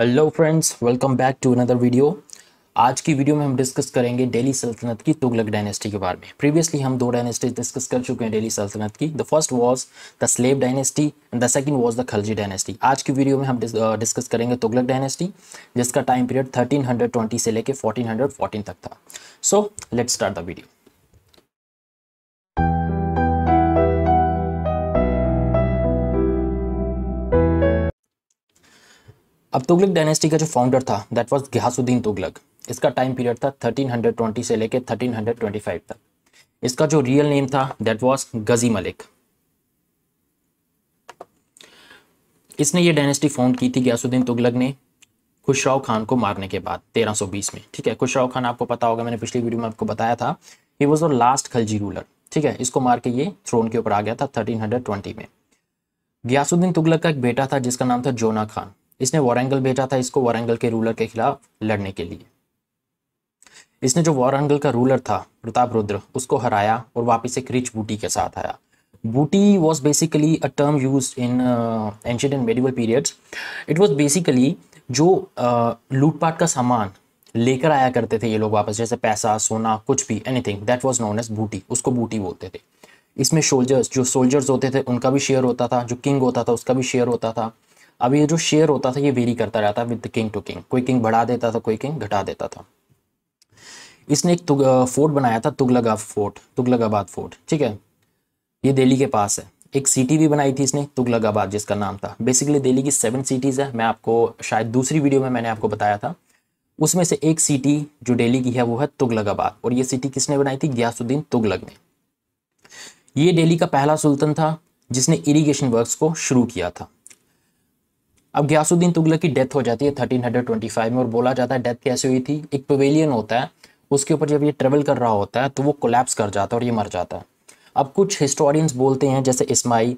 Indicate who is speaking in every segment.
Speaker 1: hello friends welcome back to another video आज की video में हम डिस्कस करेंगे दिल्ली सल्तनत की तुगलक डायनेस्टी के बारे में प्रीवियसली हम दो डायनेस्टीज डिस्कस कर चुके हैं दिल्ली सल्तनत की the first was the slave dynasty and the second was the Khalji dynasty आज की वीडियो में हम डिस्कस करेंगे तुगलक डायनेस्टी जिसका टाइम पीरियड थर्टीन से लेकर फोर्टीन तक था so let start the video अब तुगलक डायनेस्टी का जो फाउंडर था दैट वाज घियासुद्दीन तुगलक इसका टाइम पीरियड था 1320 से लेकर 1325 तक इसका जो रियल नेम था दैट वाज गजी मलिक इसने ये डायनेस्टी फाउंड की थी गयासुद्दीन तुगलक ने खुशराव खान को मारने के बाद 1320 में ठीक है खुशराव खान आपको पता होगा मैंने पिछली वीडियो में आपको बताया था he was the last Khalji ruler ठीक है इसको मार के ये थ्रोन के ऊपर आ गया था 1320 में गयासुद्दीन तुगलक का एक बेटा था जिसका नाम था जोना खान इसने वारंगल भेजा था इसको वारंगल के रूलर के खिलाफ लड़ने के लिए इसने जो वारंगल का रूलर था प्रताप रुद्र उसको हराया और वापस एक रिच बूटी के साथ आया booty was basically a term used in uh, and medieval periods it was basically जो uh, लूटपाट का सामान लेकर आया करते थे ये लोग वापस जैसे पैसा सोना कुछ भी anything that was known as booty उसको बूटी बोलते थे इसमें सोल्जर्स जो सोल्जर्स होते थे उनका भी शेयर होता था जो किंग होता था उसका भी शेयर होता था अब ये जो शेयर होता था ये वेरी करता रहता विद किंग टू किंग कोई किंग बढ़ा देता था कोई किंग घटा देता था इसने एक फोर्ट बनाया था तुगलगा फोर्ट तुगलगाबाद फोर्ट ठीक है ये दिल्ली के पास है एक सिटी भी बनाई थी इसने तुगलगाबाद जिसका नाम था बेसिकली दिल्ली की सेवन सिटीज़ है मैं आपको शायद दूसरी वीडियो में मैंने आपको बताया था उसमें से एक सिटी जो दिल्ली की है वो है तुगलगाबाद और ये सिटी किसने बनाई थी गयासुद्दीन तुगलग ने ये दिल्ली का पहला सुल्तान था जिसने इरिगेशन वर्क्स को शुरू किया था अब ग्यासुद्दीन तुगलक की डेथ हो जाती है 1325 में और बोला जाता है डेथ कैसे हुई थी एक पवेलियन होता है उसके ऊपर जब ये ट्रेवल कर रहा होता है तो वो कोलेप्स कर जाता है और ये मर जाता है अब कुछ हिस्टोरियंस बोलते हैं जैसे इसमाई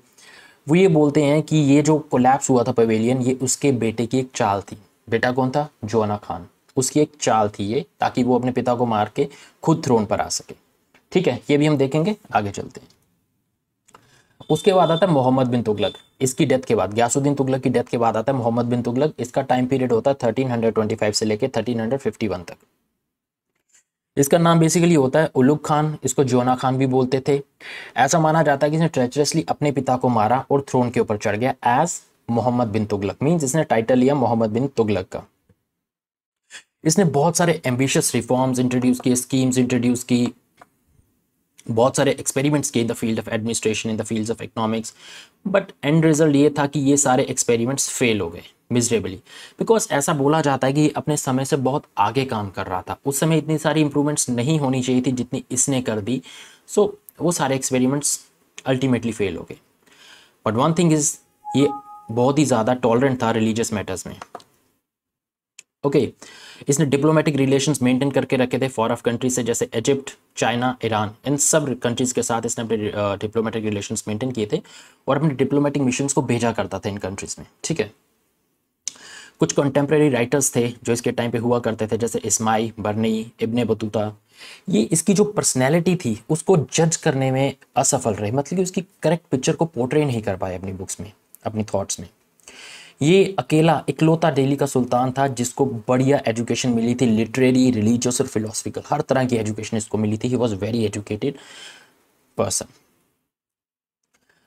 Speaker 1: वो ये बोलते हैं कि ये जो कोलैप्स हुआ था पवेलियन ये उसके बेटे की एक चाल थी बेटा कौन था जोना खान उसकी एक चाल थी ये ताकि वो अपने पिता को मार के खुद थ्रोन पर आ सके ठीक है ये भी हम देखेंगे आगे चलते हैं उसके बाद आता है मोहम्मद बिन तुगलक इसकी डेथ के बाद ग्यासुद्दीन तुगलक की डेथ के बाद आता है मोहम्मद बिन तुगलक इसका टाइम पीरियड होता है 1325 से लेके 1351 तक इसका नाम बेसिकली होता है उलुग खान इसको जोना खान भी बोलते थे ऐसा माना जाता है कि इसने ट्रेचरसली अपने पिता को मारा और थ्रोन के ऊपर चढ़ गया एज मोहम्मद बिन तुगलक मीन इसने टाइटल लिया मोहम्मद बिन तुगलक का इसने बहुत सारे एम्बिशियस रिफॉर्म्स इंट्रोड्यूस किए स्कीम्स इंट्रोड्यूस की बहुत सारे एक्सपेरिमेंट्स किए in the field of administration in the field of economics but end result ये था कि ये सारे एक्सपेरिमेंट्स फेल हो गए मिजरेबली बिकॉज ऐसा बोला जाता है कि अपने समय से बहुत आगे काम कर रहा था उस समय इतनी सारी इंप्रूवमेंट्स नहीं होनी चाहिए थी जितनी इसने कर दी सो so, वो सारे एक्सपेरिमेंट्स अल्टीमेटली फेल हो गए बट वन थिंग इज़ ये बहुत ही ज़्यादा टॉलरेंट था रिलीजियस मैटर्स में ओके okay, इसने डिप्लोमेटिक रिलेशंस मेंटेन करके रखे थे फॉर ऑफ कंट्रीज से जैसे इजिप्ट चाइना ईरान इन सब कंट्रीज़ के साथ इसने अपने डिप्लोमेटिक रिलेशंस मेंटेन किए थे और अपने डिप्लोमेटिक मिशन को भेजा करता था इन कंट्रीज़ में ठीक है कुछ कंटेम्प्रेरी राइटर्स थे जो इसके टाइम पे हुआ करते थे जैसे इस्माई बर्नी इब्ने बतूता ये इसकी जो पर्सनैलिटी थी उसको जज करने में असफल रहे मतलब कि उसकी करेक्ट पिक्चर को पोर्ट्रे नहीं कर पाए अपनी बुक्स में अपनी थॉट्स में ये अकेला इकलौता दिल्ली का सुल्तान था जिसको बढ़िया एजुकेशन मिली थी लिटरेरी रिलीजियस और फिलोसफिकल हर तरह की एजुकेशन इसको मिली थी he was very educated person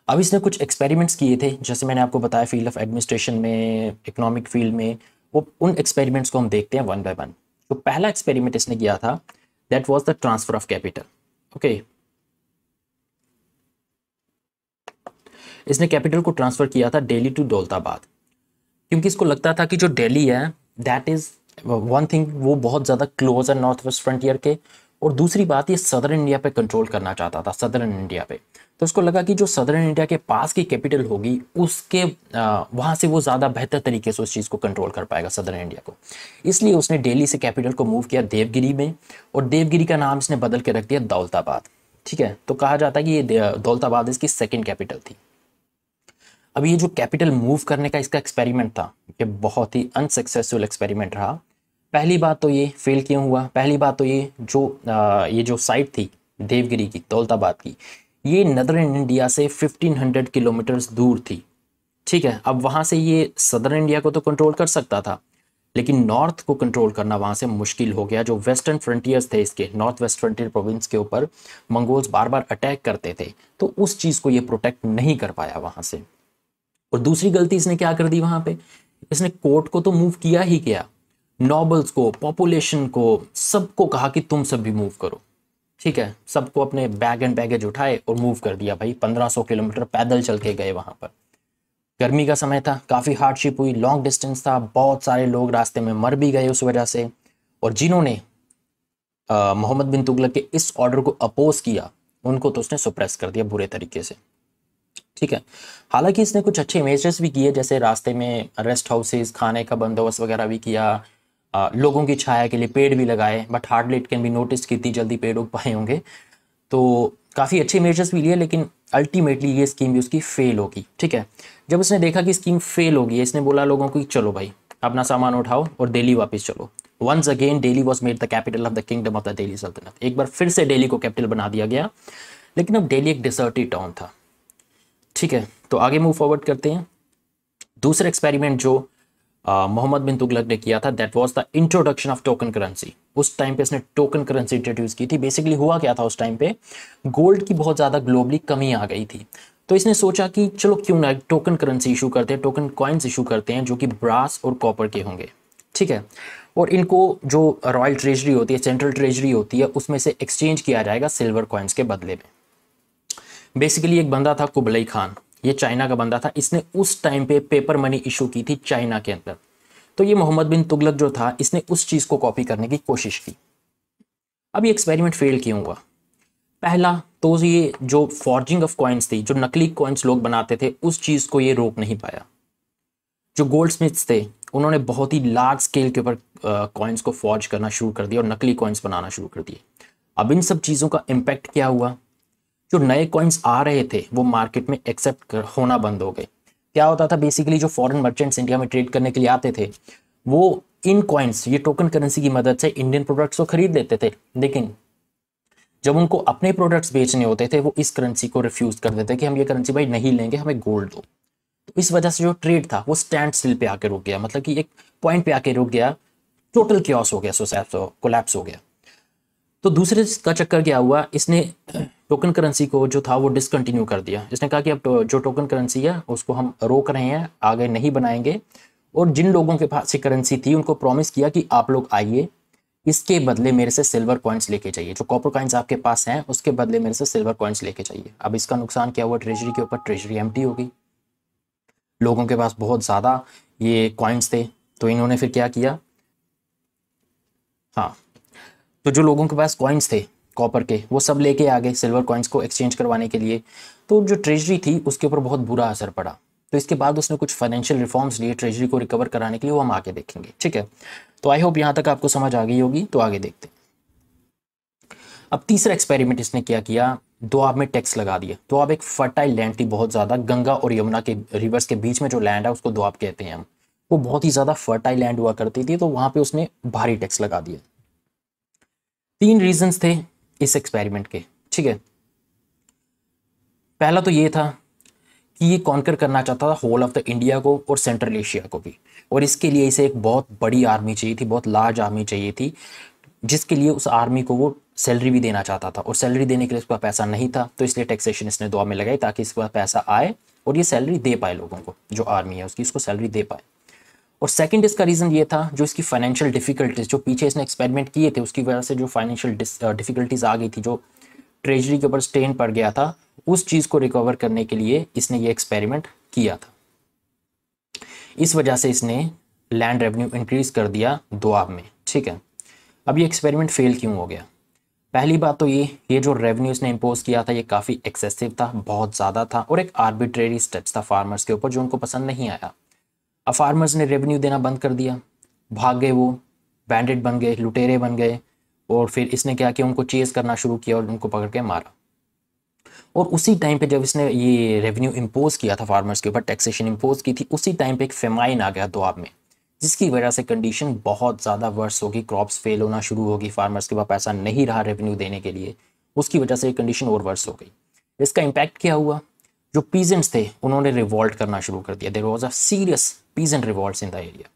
Speaker 1: अब इसने कुछ एक्सपेरिमेंट्स किए थे जैसे मैंने आपको बताया फील्ड ऑफ एडमिनिस्ट्रेशन में इकोनॉमिक फील्ड में वो उन एक्सपेरिमेंट्स को हम देखते हैं वन बाय वन तो पहला एक्सपेरिमेंट इसने किया था that was the transfer of capital okay इसने कैपिटल को ट्रांसफर किया था डेली टू दौलताबाद क्योंकि इसको लगता था कि जो दिल्ली है दैट इज़ वन थिंग वो बहुत ज़्यादा क्लोज है नॉर्थ वेस्ट फ्रंटियर के और दूसरी बात ये सदरन इंडिया पे कंट्रोल करना चाहता था सदर्न इंडिया पे तो उसको लगा कि जो सदर्न इंडिया के पास की कैपिटल होगी उसके वहाँ से वो ज़्यादा बेहतर तरीके से उस चीज़ को कंट्रोल कर पाएगा सदर्न इंडिया को इसलिए उसने दिल्ली से कैपिटल को मूव किया देवगिरी में और देवगिरी का नाम इसने बदल के रख दिया दौलताबाद ठीक है तो कहा जाता है कि ये दौलताबाद इसकी सेकेंड कैपिटल थी अब ये जो कैपिटल मूव करने का इसका एक्सपेरिमेंट था ये बहुत ही अनसक्सेसफुल एक्सपेरिमेंट रहा पहली बात तो ये फेल क्यों हुआ पहली बात तो ये जो आ, ये जो साइट थी देवगिरी की दौलताबाद की ये नदरन इंडिया से 1500 किलोमीटर्स दूर थी ठीक है अब वहाँ से ये सदर इंडिया को तो कंट्रोल कर सकता था लेकिन नॉर्थ को कंट्रोल करना वहाँ से मुश्किल हो गया जो वेस्टर्न फ्रंटियर्स थे इसके नॉर्थ वेस्ट फ्रंटियर प्रोविंस के ऊपर मंगोल्स बार बार अटैक करते थे तो उस चीज़ को ये प्रोटेक्ट नहीं कर पाया वहाँ से और दूसरी गलती इसने क्या कर दी वहां पे इसने कोर्ट को तो मूव किया ही किया नॉबल्स को पॉपुलेशन को सबको कहा कि तुम सब भी मूव करो ठीक है सबको अपने बैग एंड बैगेज उठाए और मूव कर दिया भाई 1500 किलोमीटर पैदल चल के गए वहां पर गर्मी का समय था काफ़ी हार्डशिप हुई लॉन्ग डिस्टेंस था बहुत सारे लोग रास्ते में मर भी गए उस वजह से और जिन्होंने मोहम्मद बिन तुगलक के इस ऑर्डर को अपोज किया उनको तो उसने सुप्रेस कर दिया बुरे तरीके से ठीक है हालांकि इसने कुछ अच्छे मेजर्स भी किए जैसे रास्ते में रेस्ट हाउसेस खाने का बंदोबस्त वगैरह भी किया आ, लोगों की छाया के लिए पेड़ भी लगाए but hardly it can be notice की थी जल्दी पेड़ उग पाए होंगे तो काफ़ी अच्छे मेजर्स भी लिए लेकिन अल्टीमेटली ये स्कीम भी उसकी फेल होगी ठीक है जब उसने देखा कि स्कीम फेल होगी इसने बोला लोगों को कि चलो भाई अपना सामान उठाओ और दिल्ली वापस चलो once again Delhi was made the capital of the kingdom of the Delhi सल्तनत एक बार फिर से डेली को कैपिटल बना दिया गया लेकिन अब डेली एक डिसर्टी टाउन था ठीक है तो आगे मूव फॉरवर्ड करते हैं दूसरा एक्सपेरिमेंट जो मोहम्मद बिन तुगलक ने किया था that was the introduction of token currency उस टाइम पे इसने टोकन करेंसी इंट्रोड्यूस की थी बेसिकली हुआ क्या था उस टाइम पे गोल्ड की बहुत ज़्यादा ग्लोबली कमी आ गई थी तो इसने सोचा कि चलो क्यों ना टोकन करेंसी इशू करते हैं टोकन कॉइन्स इशू करते हैं जो कि ब्रास और कॉपर के होंगे ठीक है और इनको जो रॉयल ट्रेजरी होती है सेंट्रल ट्रेजरी होती है उसमें से एक्सचेंज किया जाएगा सिल्वर कॉइन्स के बदले में बेसिकली एक बंदा था कुबलई खान ये चाइना का बंदा था इसने उस टाइम पे पेपर मनी इशू की थी चाइना के अंदर तो ये मोहम्मद बिन तुगलक जो था इसने उस चीज़ को कॉपी करने की कोशिश की अब ये एक्सपेरिमेंट फेल क्यों हुआ पहला तो ये जो फॉर्जिंग ऑफ कॉइन्स थी जो नकली कॉइन्स लोग बनाते थे उस चीज़ को ये रोक नहीं पाया जो गोल्ड स्मिथ्स थे उन्होंने बहुत ही लार्ज स्केल के ऊपर कॉइन्स को फॉर्ज करना शुरू कर दिया और नकली कॉइन्स बनाना शुरू कर दिए अब इन सब चीज़ों का इम्पैक्ट क्या हुआ जो नए कॉइन्स आ रहे थे वो मार्केट में एक्सेप्ट होना बंद हो गए क्या होता था बेसिकली जो फॉरेन मर्चेंट्स इंडिया में ट्रेड करने के लिए आते थे वो इन कॉइन्स ये टोकन करेंसी की मदद से इंडियन प्रोडक्ट्स को खरीद लेते थे लेकिन जब उनको अपने प्रोडक्ट्स बेचने होते थे वो इस करेंसी को रिफ्यूज़ कर देते कि हम ये करेंसी भाई नहीं लेंगे हमें गोल्ड दो तो इस वजह से जो ट्रेड था वो स्टैंड स्टिल पे आके रुक गया मतलब कि एक पॉइंट पे आके रुक गया टोटल क्योस हो गया सोसैप्स हो गया तो दूसरे का चक्कर क्या हुआ इसने टोकन करेंसी को जो था वो डिसकंटिन्यू कर दिया इसने कहा कि अब तो जो टोकन करेंसी है उसको हम रोक रहे हैं आगे नहीं बनाएंगे और जिन लोगों के पास करेंसी थी उनको प्रॉमिस किया कि आप लोग आइए इसके बदले मेरे से सिल्वर कॉइन्स लेके जाइए जो कॉपर कॉइन्स आपके पास हैं उसके बदले मेरे से सिल्वर कॉइन्स लेके जाइए अब इसका नुकसान क्या हुआ ट्रेजरी के ऊपर ट्रेजरी एम हो गई लोगों के पास बहुत ज़्यादा ये कॉइन्स थे तो इन्होंने फिर क्या किया हाँ तो जो लोगों के पास कॉइन्स थे कॉपर के वो सब लेके आ गए सिल्वर कॉइन्स को एक्सचेंज करवाने के लिए तो जो ट्रेजरी थी उसके ऊपर बहुत बुरा असर पड़ा तो इसके बाद उसने कुछ फाइनेंशियल रिफॉर्म्स लिए ट्रेजरी को रिकवर कराने के लिए वो हम आगे देखेंगे ठीक है तो आई होप यहाँ तक आपको समझ आ गई होगी तो आगे देखते अब तीसरा एक्सपेरिमेंट इसने क्या किया दुआब में टैक्स लगा दिया तो आप एक फर्टाइल लैंड थी बहुत ज़्यादा गंगा और यमुना के रिवर्स के बीच में जो लैंड है उसको दुआब कहते हैं हम वो बहुत ही ज़्यादा फर्टाइल लैंड हुआ करती थी तो वहाँ पे उसने भारी टैक्स लगा दिया तीन रीजंस थे इस एक्सपेरिमेंट के ठीक है पहला तो ये था कि ये कॉन्कर करना चाहता था होल ऑफ द इंडिया को और सेंट्रल एशिया को भी और इसके लिए इसे एक बहुत बड़ी आर्मी चाहिए थी बहुत लार्ज आर्मी चाहिए थी जिसके लिए उस आर्मी को वो सैलरी भी देना चाहता था और सैलरी देने के लिए उसके पास पैसा नहीं था तो इसलिए टैक्सेशन इसने दुआ में लगाई ताकि इसके पास पैसा आए और ये सैलरी दे पाए लोगों को जो आर्मी है उसकी इसको सैलरी दे पाए और सेकंड इसका रीज़न ये था जो इसकी फाइनेंशियल डिफिकल्टीज जो पीछे इसने एक्सपेरिमेंट किए थे उसकी वजह से जो फाइनेंशियल डिफिकल्टीज आ गई थी जो ट्रेजरी के ऊपर स्टेन पड़ गया था उस चीज़ को रिकवर करने के लिए इसने ये एक्सपेरिमेंट किया था इस वजह से इसने लैंड रेवेन्यू इंक्रीज़ कर दिया दुआब में ठीक है अब ये एक्सपेरिमेंट फेल क्यों हो गया पहली बात तो ये ये जो रेवेन्यू इसने इम्पोज किया था ये काफ़ी एक्सेसिव था बहुत ज़्यादा था और एक आर्बिट्रेरी स्टेप्स था फार्मर्स के ऊपर जो उनको पसंद नहीं आया अब फार्मर्स ने रेवेन्यू देना बंद कर दिया भाग गए वो बैंडेड बन गए लुटेरे बन गए और फिर इसने क्या किया उनको चेज करना शुरू किया और उनको पकड़ के मारा और उसी टाइम पे जब इसने ये रेवेन्यू इम्पोज किया था फार्मर्स के ऊपर टैक्सेशन इम्पोज की थी उसी टाइम पे एक फेमाइन आ गया दुआब में जिसकी वजह से कंडीशन बहुत ज़्यादा वर्स होगी क्रॉप्स फेल होना शुरू होगी फार्मर्स के पास पैसा नहीं रहा रेवेन्यू देने के लिए उसकी वजह से कंडीशन और वर्स हो गई इसका इम्पैक्ट क्या हुआ जो पीजेंट्स थे उन्होंने रिवॉल्ट करना शुरू कर दिया there was a serious peasant revolt in the area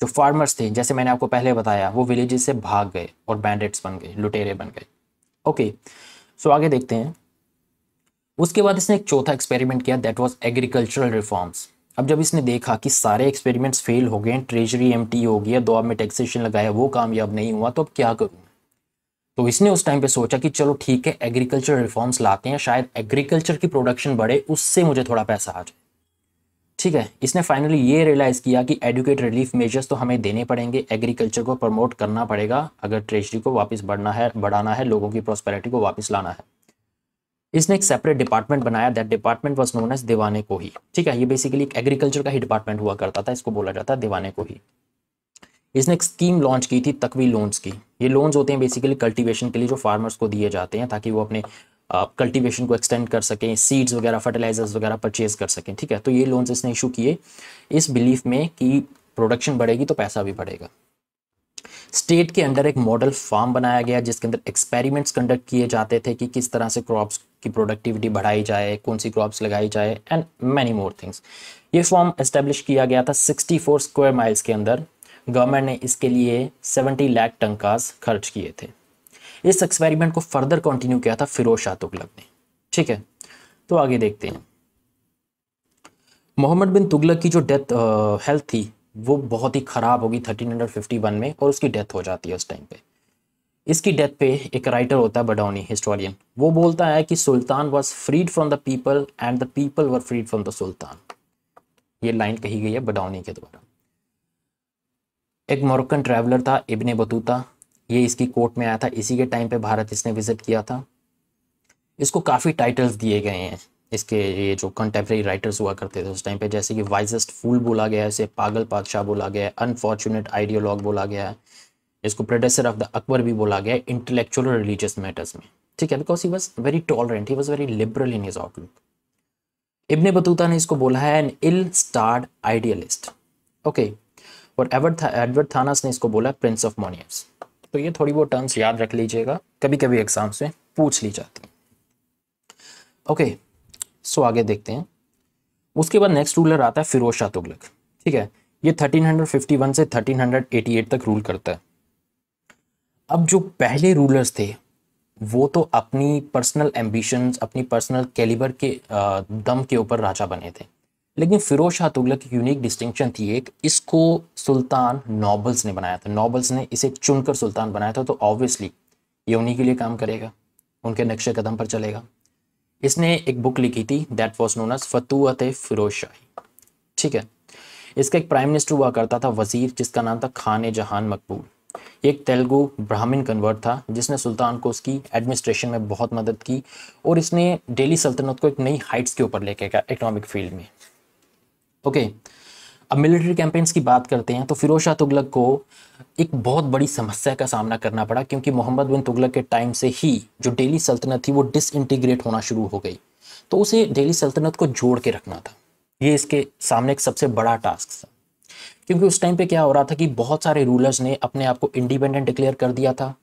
Speaker 1: जो फार्मर्स थे जैसे मैंने आपको पहले बताया वो विलेजेस से भाग गए और बैंडेट्स बन गए लुटेरे बन गए ओके सो आगे देखते हैं उसके बाद इसने एक चौथा एक्सपेरिमेंट किया दैट वॉज एग्रीकल्चरल रिफॉर्म्स अब जब इसने देखा कि सारे एक्सपेरिमेंट्स फेल हो गए ट्रेजरी एम हो गया दो में टैक्सेशन लगाया वो कामयाब नहीं हुआ तो अब क्या करूँ तो इसने उस टाइम पे सोचा कि चलो ठीक है एग्रीकल्चर रिफॉर्म्स लाते हैं शायद एग्रीकल्चर की प्रोडक्शन बढ़े उससे मुझे थोड़ा पैसा आ जाए ठीक है इसने फाइनली ये रियलाइज़ किया कि एडुकेट रिलीफ मेजर्स तो हमें देने पड़ेंगे एग्रीकल्चर को प्रमोट करना पड़ेगा अगर ट्रेजरी को वापस बढ़ना है बढ़ाना है लोगों की प्रोस्पेरिटी को वापस लाना है इसने एक सेपरेट डिपार्टमेंट बनाया that department was known as दीवाने को ही ठीक है ये बेसिकली एक एग्रीकल्चर का ही डिपार्टमेंट हुआ करता था इसको बोला जाता है दीवाने को ही इसने एक स्कीम लॉन्च की थी तकवी लोन्स की ये लोन्स होते हैं बेसिकली कल्टीवेशन के लिए जो फार्मर्स को दिए जाते हैं ताकि वो अपने कल्टीवेशन को एक्सटेंड कर सकें सीड्स वगैरह फर्टिलाइजर्स वगैरह परचेज कर सकें ठीक है तो ये लोन्स इसने इशू किए इस बिलीफ में कि प्रोडक्शन बढ़ेगी तो पैसा भी बढ़ेगा स्टेट के अंदर एक मॉडल फार्म बनाया गया जिसके अंदर एक्सपेरिमेंट्स कंडक्ट किए जाते थे कि किस तरह से क्रॉप्स की प्रोडक्टिविटी बढ़ाई जाए कौन सी क्रॉप्स लगाई जाए एंड मैनी मोर थिंग्स ये फॉर्म एस्टेब्लिश किया गया था 64 स्क्वायर माइल्स के अंदर गवर्नमेंट ने इसके लिए 70 लाख टंकास खर्च किए थे इस एक्सपेरिमेंट को फर्दर कंटिन्यू किया था फिरोज शाह तुगलक ने ठीक है तो आगे देखते हैं मोहम्मद बिन तुगलक की जो डेथ हेल्थ थी वो बहुत ही ख़राब होगी थर्टीन में और उसकी डेथ हो जाती है उस टाइम पे इसकी डेथ पे एक राइटर होता है बडौनी हिस्टोरियन वो बोलता है कि sultan was freed from the people and the people were freed from the sultan ये लाइन कही गई है बडौनी के द्वारा एक मोरक्कन ट्रैवलर था इब्ने बतूता ये इसकी कोर्ट में आया था इसी के टाइम पे भारत इसने विज़िट किया था इसको काफ़ी टाइटल्स दिए गए हैं इसके ये जो कंटेम्प्रेरी राइटर्स हुआ करते थे उस टाइम पे जैसे कि वाइजेस्ट फूल बोला गया है इसे पागल पादशाह बोला गया है अनफॉर्चुनेट आइडियोलॉग बोला गया है इसको प्रोडेसर ऑफ द अकबर भी बोला गया है इंटेलेक्चुअल और रिलीजियस मैटर्स में ठीक है because he was very tolerant he was very liberal in his outlook Ibn Battuta ने इसको बोला है an ill starred idealist okay और एडवर्ड था, एडवर्ड थानास ने इसको बोला प्रिंस ऑफ मोनियस तो ये थोड़ी बहुत टर्म्स याद रख लीजिएगा कभी कभी एग्जाम्स में पूछ ली जाती ओके सो आगे देखते हैं उसके बाद नेक्स्ट रूलर आता है फिरोज शाह तुगलक ठीक है ये 1351 से 1388 तक रूल करता है अब जो पहले रूलर्स थे वो तो अपनी पर्सनल एम्बिशंस अपनी पर्सनल कैलिबर के दम के ऊपर राजा बने थे लेकिन फिरोज शाह तुगलक की यूनिक डिस्टिंक्शन थी एक इसको सुल्तान नॉबल्स ने बनाया था नॉबल्स ने इसे चुनकर सुल्तान बनाया था तो ऑब्वियसली ये उन्हीं के लिए काम करेगा उनके नक्शे कदम पर चलेगा इसने एक बुक लिखी थी that was known as Futuhat Firoz Shahi ठीक है इसका एक प्राइम मिनिस्टर हुआ करता था वजीर जिसका नाम था खान जहान मकबूल एक तेलुगु ब्राह्मण कन्वर्ट था जिसने सुल्तान को उसकी एडमिनिस्ट्रेशन में बहुत मदद की और इसने डेली सल्तनत को एक नई हाइट्स के ऊपर लेके गया इकोनॉमिक फील्ड में ओके अब मिलिट्री कैंपेन्स की बात करते हैं तो फिरोज शाह तुगलक को एक बहुत बड़ी समस्या का सामना करना पड़ा क्योंकि मोहम्मद बिन तुगलक के टाइम से ही जो डेली सल्तनत थी वो डिसइंटीग्रेट होना शुरू हो गई तो उसे डेली सल्तनत को जोड़ के रखना था ये इसके सामने एक सबसे बड़ा टास्क था क्योंकि उस टाइम पे क्या हो रहा था कि बहुत सारे रूलर्स ने अपने आप को इंडिपेंडेंट डिक्लेयर कर दिया था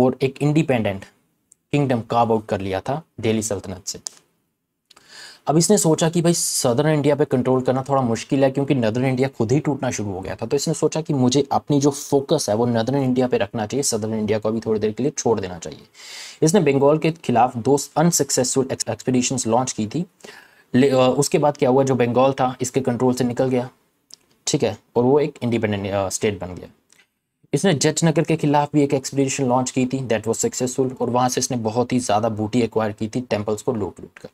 Speaker 1: और एक इंडिपेंडेंट किंगडम काब आउट कर लिया था डेली सल्तनत से अब इसने सोचा कि भाई सदर्न इंडिया पे कंट्रोल करना थोड़ा मुश्किल है क्योंकि नदर्न इंडिया खुद ही टूटना शुरू हो गया था तो इसने सोचा कि मुझे अपनी जो फोकस है वो नदर्न इंडिया पे रखना चाहिए सदर्न इंडिया को भी थोड़ी देर के लिए छोड़ देना चाहिए इसने बंगाल के खिलाफ दो अनसक्सेसफुल एक्सपीडिशन लॉन्च की थी उसके बाद क्या हुआ जो बंगाल था इसके कंट्रोल से निकल गया ठीक है और वो एक इंडिपेंडेंट स्टेट बन गया इसने जज नगर के खिलाफ भी एक एक्सपीडिशन लॉन्च की थी दैट वॉज सक्सेसफुल और वहाँ से इसने बहुत ही ज़्यादा बूटी एक्वायर की थी टेम्पल्स को लूट लूट कर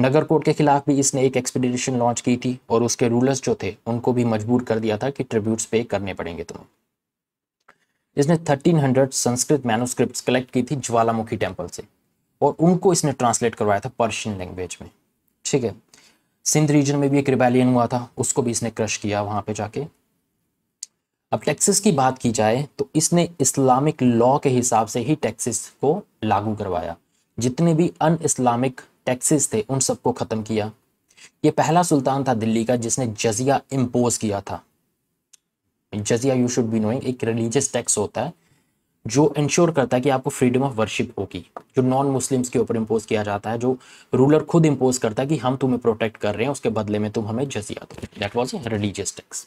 Speaker 1: नगर कोर्ट के खिलाफ भी इसने एक एक्सपीडिशन लॉन्च की थी और उसके रूलर्स जो थे उनको भी मजबूर कर दिया था कि ट्रिब्यूट्स पे करने पड़ेंगे तुम इसने 1300 संस्कृत मैनुस्क्रिप्ट कलेक्ट की थी ज्वालामुखी टेम्पल से और उनको इसने ट्रांसलेट करवाया था पर्शियन लैंग्वेज में ठीक है सिंध रीजन में भी एक रिबेलियन हुआ था उसको भी इसने क्रश किया वहां पे जाके अब टैक्सेस की बात की जाए तो इसने इस्लामिक लॉ के हिसाब से ही टैक्सेस को लागू करवाया जितने भी अन इस्लामिक टैक्सेस थे उन सबको ख़त्म किया ये पहला सुल्तान था दिल्ली का जिसने जजिया इम्पोज किया था jizya you should be knowing एक रिलीजियस टैक्स होता है जो इंश्योर करता है कि आपको फ्रीडम ऑफ वर्शिप होगी जो नॉन मुस्लिम्स के ऊपर इम्पोज किया जाता है जो रूलर खुद इम्पोज करता है कि हम तुम्हें प्रोटेक्ट कर रहे हैं उसके बदले में तुम हमें जजिया दो that was a religious tax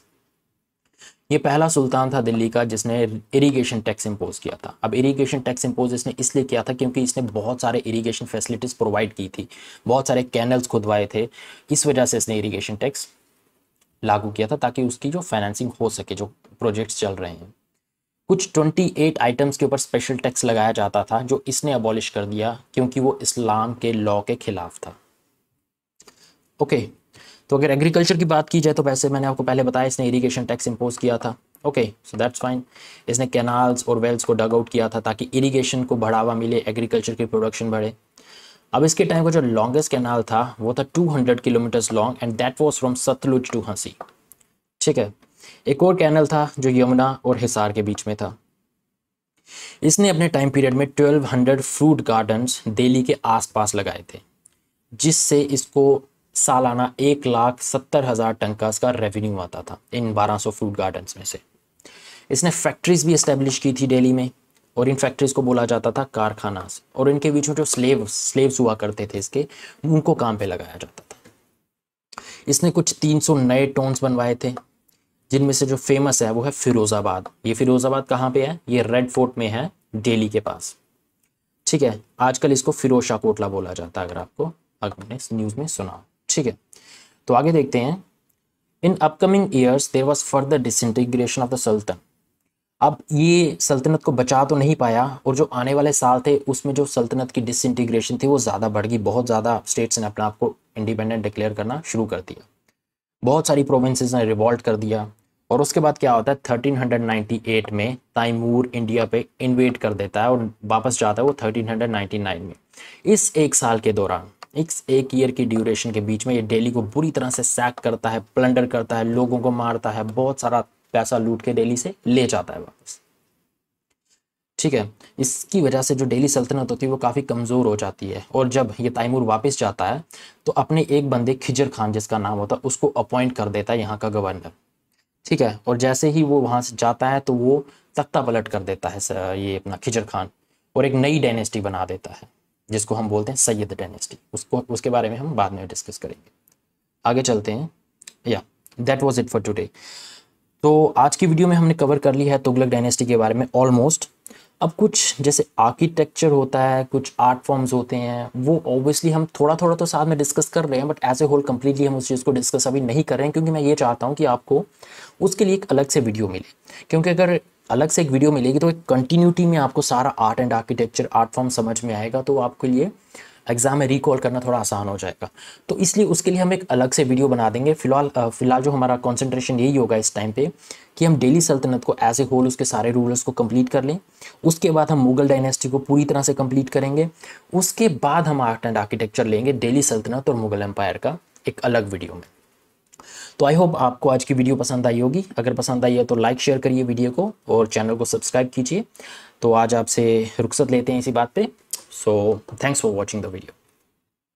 Speaker 1: ये पहला सुल्तान था दिल्ली का जिसने इरिगेशन टैक्स इम्पोज किया था अब इरिगेशन टैक्स इम्पोज इसने इसलिए किया था क्योंकि इसने बहुत सारे इरिगेशन फैसिलिटीज़ प्रोवाइड की थी बहुत सारे कैनल्स खुदवाए थे इस वजह से इसने इरिगेशन टैक्स लागू किया था ताकि उसकी जो फाइनेंसिंग हो सके जो प्रोजेक्ट्स चल रहे हैं कुछ 28 आइटम्स के ऊपर स्पेशल टैक्स लगाया जाता था जो इसने अबॉलिश कर दिया क्योंकि वो इस्लाम के लॉ के खिलाफ था ओके okay, तो अगर एग्रीकल्चर की बात की जाए तो वैसे मैंने आपको पहले बताया इसने इरीगेशन टैक्स इम्पोज किया था ओके सो दैट्स फाइन इसने कैनाल्स और वेल्स को डग आउट किया था ताकि इरीगेशन को बढ़ावा मिले एग्रीकल्चर की प्रोडक्शन बढ़े अब इसके टाइम का जो लॉन्गेस्ट कैनाल था वो था 200 kilometres long and that was from Sutlej to Hansi ठीक है एक और कैनल था जो यमुना और हिसार के बीच में था इसने अपने टाइम पीरियड में 1200 फ्रूट गार्डन्स दिल्ली के आसपास लगाए थे जिससे इसको सालाना एक लाख सत्तर हज़ार टन का इसका रेवेन्यू आता था इन बारह सौ फ्रूट गार्डन्स में से इसने फैक्ट्रीज भी इस्टेब्लिश की थी डेली में और इन फैक्ट्रीज़ को बोला जाता था कारखाना और इनके बीच में जो स्लेव स्लेव्स हुआ करते थे इसके उनको काम पे लगाया जाता था इसने कुछ 300 नए टोन्स बनवाए थे जिनमें से जो फेमस है वो है फिरोज़ाबाद ये फिरोज़ाबाद कहाँ पे है ये रेड फोर्ट में है दिल्ली के पास ठीक है आजकल इसको फिरोशा कोटला बोला जाता है अगर आपको अगर न्यूज़ में सुना ठीक है तो आगे देखते हैं in upcoming years there was further disintegration of the sultanate अब ये सल्तनत को बचा तो नहीं पाया और जो आने वाले साल थे उसमें जो सल्तनत की डिसइंटीग्रेशन थी वो ज़्यादा बढ़ गई बहुत ज़्यादा स्टेट्स ने अपने आप को इंडिपेंडेंट डिक्लेयर करना शुरू कर दिया बहुत सारी प्रोविंसेस ने रिवॉल्ट कर दिया और उसके बाद क्या होता है 1398 में ताइमूर इंडिया पे इन्वेट कर देता है और वापस जाता है वो 1399 में इस एक साल के दौरान इस एक ईयर की ड्यूरेशन के बीच में ये डेली को बुरी तरह से सैक करता है प्लंडर करता है लोगों को मारता है बहुत सारा पैसा लूट के डेली से ले जाता है वापस ठीक है इसकी वजह से जो डेली सल्तनत होती है वो काफ़ी कमज़ोर हो जाती है और जब ये तैमूर वापस जाता है तो अपने एक बंदे खिजर खान जिसका नाम होता है उसको अपॉइंट कर देता है यहाँ का गवर्नर ठीक है और जैसे ही वो वहाँ से जाता है तो वो तख्ता पलट कर देता है ये अपना खिजर खान और एक नई डायनेस्टी बना देता है जिसको हम बोलते हैं सैयद डायनेस्टी उसको उसके बारे में हम बाद में डिस्कस करेंगे आगे चलते हैं या that was it for today तो आज की वीडियो में हमने कवर कर ली है तुगलक डायनेस्टी के बारे में ऑलमोस्ट अब कुछ जैसे आर्किटेक्चर होता है कुछ आर्ट फॉर्म्स होते हैं वो ऑब्वियसली हम थोड़ा थोड़ा तो साथ में डिस्कस कर रहे हैं but as a whole completely हम उस चीज़ को डिस्कस अभी नहीं कर रहे हैं क्योंकि मैं ये चाहता हूँ कि आपको उसके लिए एक अलग से वीडियो मिले क्योंकि अगर अलग से एक वीडियो मिलेगी तो एक कंटिन्यूटी में आपको सारा art and architecture art form समझ में आएगा तो आपके लिए एग्ज़ाम में रिकॉल करना थोड़ा आसान हो जाएगा तो इसलिए उसके लिए हम एक अलग से वीडियो बना देंगे फिलहाल फिलहाल जो हमारा कंसंट्रेशन यही होगा इस टाइम पे कि हम डेली सल्तनत को एज ए होल उसके सारे रूलर्स को कंप्लीट कर लें उसके बाद हम मुगल डायनेस्टी को पूरी तरह से कंप्लीट करेंगे उसके बाद हम आर्ट एंड आर्किटेक्चर लेंगे डेली सल्तनत और मुगल एम्पायर का एक अलग वीडियो में तो आई होप आपको आज की वीडियो पसंद आई होगी अगर पसंद आई है तो लाइक शेयर करिए वीडियो को और चैनल को सब्सक्राइब कीजिए तो आज आपसे रुख्सत लेते हैं इसी बात पर so thanks for watching the video